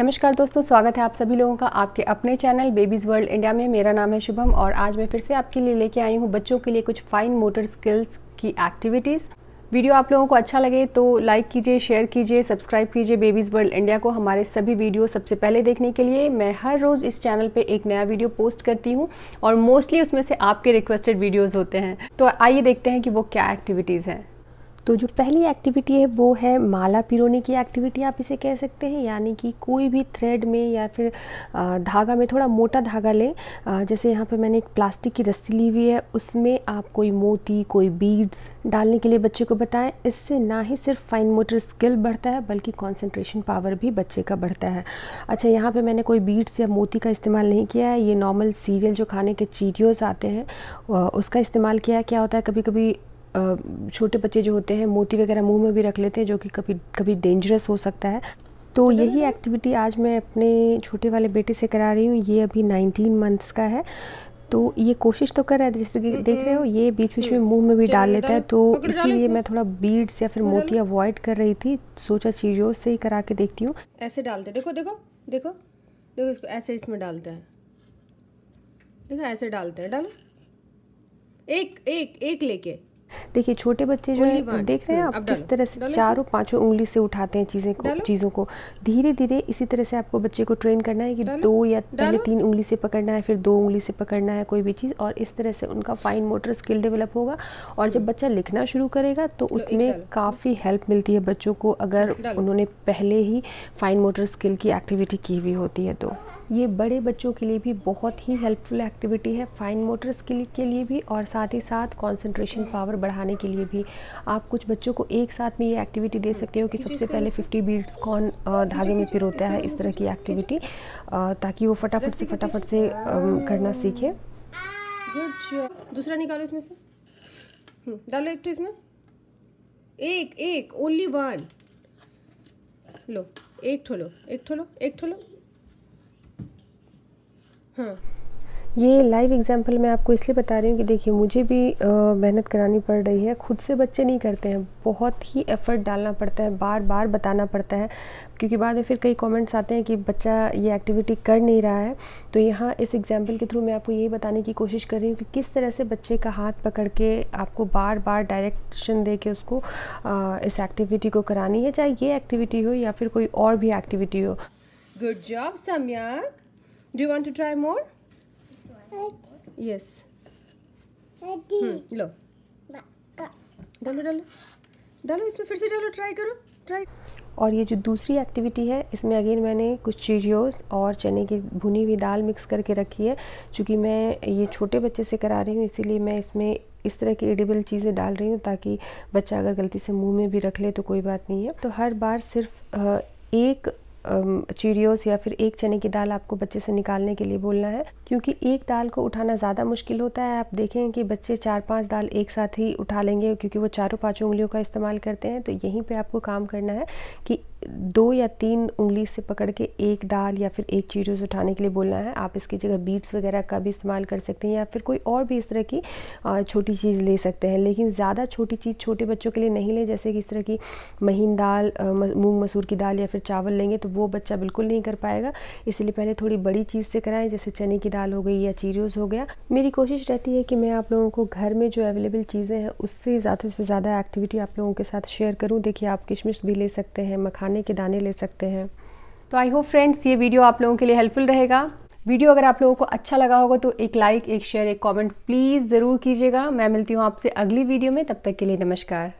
नमस्कार दोस्तों स्वागत है आप सभी लोगों का आपके अपने चैनल बेबीज़ वर्ल्ड इंडिया में मेरा नाम है शुभम और आज मैं फिर से आपके लिए लेके आई हूँ बच्चों के लिए कुछ फाइन मोटर स्किल्स की एक्टिविटीज़ वीडियो आप लोगों को अच्छा लगे तो लाइक कीजिए शेयर कीजिए सब्सक्राइब कीजिए बेबीज़ वर्ल्ड इंडिया को हमारे सभी वीडियो सबसे पहले देखने के लिए मैं हर रोज़ इस चैनल पे एक नया वीडियो पोस्ट करती हूँ और मोस्टली उसमें से आपके रिक्वेस्टेड वीडियोज़ होते हैं तो आइए देखते हैं कि वो क्या एक्टिविटीज़ हैं तो जो पहली एक्टिविटी है वो है माला पिरोने की एक्टिविटी आप इसे कह सकते हैं यानी कि कोई भी थ्रेड में या फिर धागा में थोड़ा मोटा धागा लें जैसे यहाँ पे मैंने एक प्लास्टिक की रस्सी ली हुई है उसमें आप कोई मोती कोई बीड्स डालने के लिए बच्चे को बताएं इससे ना ही सिर्फ फाइन मोटर स्किल बढ़ता है बल्कि कॉन्सेंट्रेशन पावर भी बच्चे का बढ़ता है अच्छा यहाँ पर मैंने कोई बीड्स या मोती का इस्तेमाल नहीं किया है ये नॉर्मल सीरियल जो खाने के चीटियोज़ आते हैं उसका इस्तेमाल किया क्या होता है कभी कभी छोटे बच्चे जो होते हैं मोती वगैरह मुंह में भी रख लेते हैं जो कि कभी कभी डेंजरस हो सकता है तो यही एक्टिविटी आज मैं अपने छोटे वाले बेटे से करा रही हूँ ये अभी 19 मंथ्स का है तो ये कोशिश तो कर रहा है जैसे कि हम्म, देख रहे हो हम्म। ये बीच बीच में मुंह में भी डाल लेता है तो इसीलिए मैं थोड़ा बीड्स या फिर मोती अवॉइड कर रही थी सोचा चीज़ों से ही करा के देखती हूँ ऐसे डालते देखो देखो देखो देखो इसको ऐसे इसमें डालते हैं देखो ऐसे डालते हैं डालो एक एक एक लेके देखिए छोटे बच्चे जो है देख रहे हैं आप किस तरह से चारों पांचों उंगली से उठाते हैं चीज़ें को चीज़ों को धीरे धीरे इसी तरह से आपको बच्चे को ट्रेन करना है कि दो या पहले तीन उंगली से पकड़ना है फिर दो उंगली से पकड़ना है कोई भी चीज़ और इस तरह से उनका फाइन मोटर स्किल डेवलप होगा और जब हम्म। बच्चा लिखना शुरू करेगा तो, तो उसमें काफ़ी हेल्प मिलती है बच्चों को अगर उन्होंने पहले ही फाइन मोटर स्किल की एक्टिविटी की हुई होती है तो ये बड़े बच्चों के लिए भी बहुत ही हेल्पफुल एक्टिविटी है फाइन मोटर स्किल के लिए भी और साथ ही साथ कंसंट्रेशन पावर बढ़ाने के लिए भी आप कुछ बच्चों को एक साथ में ये एक्टिविटी दे सकते हो कि सबसे पहले 50 बीट्स कौन धागे में पिरोता है इस तरह की एक्टिविटी ताकि वो फटाफट से फटाफट से करना सीखे दूसरा निकालो इसमें से हम्म, डालो एक तो इसमें एक एक ओनली वन लो एक ठोलो एक ठोलो एक ठोलो हाँ। ये लाइव एग्जांपल मैं आपको इसलिए बता रही हूँ कि देखिए मुझे भी मेहनत करानी पड़ रही है खुद से बच्चे नहीं करते हैं बहुत ही एफ़र्ट डालना पड़ता है बार बार बताना पड़ता है क्योंकि बाद में फिर कई कमेंट्स आते हैं कि बच्चा ये एक्टिविटी कर नहीं रहा है तो यहाँ इस एग्जाम्पल के थ्रू मैं आपको यही बताने की कोशिश कर रही हूँ कि किस तरह से बच्चे का हाथ पकड़ के आपको बार बार डायरेक्शन दे के उसको आ, इस एक्टिविटी को करानी है चाहे ये एक्टिविटी हो या फिर कोई और भी एक्टिविटी हो good job Samyak Do you want to try more? Yes. Hmm, Lo. डालो डालो डालो इसमें फिर से डालो ट्राई करो ट्राई और ये जो दूसरी एक्टिविटी है इसमें अगेन मैंने कुछ चीरियोस और चने की भुनी हुई दाल मिक्स करके रखी है क्योंकि मैं ये छोटे बच्चे से करा रही हूँ इसीलिए मैं इसमें इस तरह की एडिबल चीज़ें डाल रही हूँ ताकि बच्चा अगर गलती से मुंह में भी रख ले तो कोई बात नहीं है तो हर बार सिर्फ एक चीरियोस या फिर एक चने की दाल आपको बच्चे से निकालने के लिए बोलना है क्योंकि एक दाल को उठाना ज़्यादा मुश्किल होता है आप देखें कि बच्चे चार पांच दाल एक साथ ही उठा लेंगे क्योंकि वो चारों पांचों उंगलियों का इस्तेमाल करते हैं तो यहीं पे आपको काम करना है कि दो या तीन उंगली से पकड़ के एक दाल या फिर एक चीज़ उठाने के लिए बोलना है आप इसकी जगह बीट्स वगैरह का भी इस्तेमाल कर सकते हैं या फिर कोई और भी इस तरह की छोटी चीज़ ले सकते हैं लेकिन ज़्यादा छोटी चीज़ छोटे बच्चों के लिए नहीं लें जैसे कि इस तरह की महीन दाल मूंग मसूर की दाल या फिर चावल लेंगे तो वो बच्चा बिल्कुल नहीं कर पाएगा इसलिए पहले थोड़ी बड़ी चीज़ से कराएं जैसे चने की दाल हो गई या चीरियोज़ हो गया मेरी कोशिश रहती है कि मैं आप लोगों को घर में जो अवेलेबल चीज़ें हैं उससे ज़्यादा से ज़्यादा एक्टिविटी आप लोगों के साथ शेयर करूँ देखिए आप किशमिश भी ले सकते हैं मखाने चने के दाने ले सकते हैं तो आई होप फ्रेंड्स ये वीडियो आप लोगों के लिए हेल्पफुल रहेगा वीडियो अगर आप लोगों को अच्छा लगा होगा तो एक लाइक एक शेयर एक कमेंट प्लीज़ ज़रूर कीजिएगा मैं मिलती हूँ आपसे अगली वीडियो में तब तक के लिए नमस्कार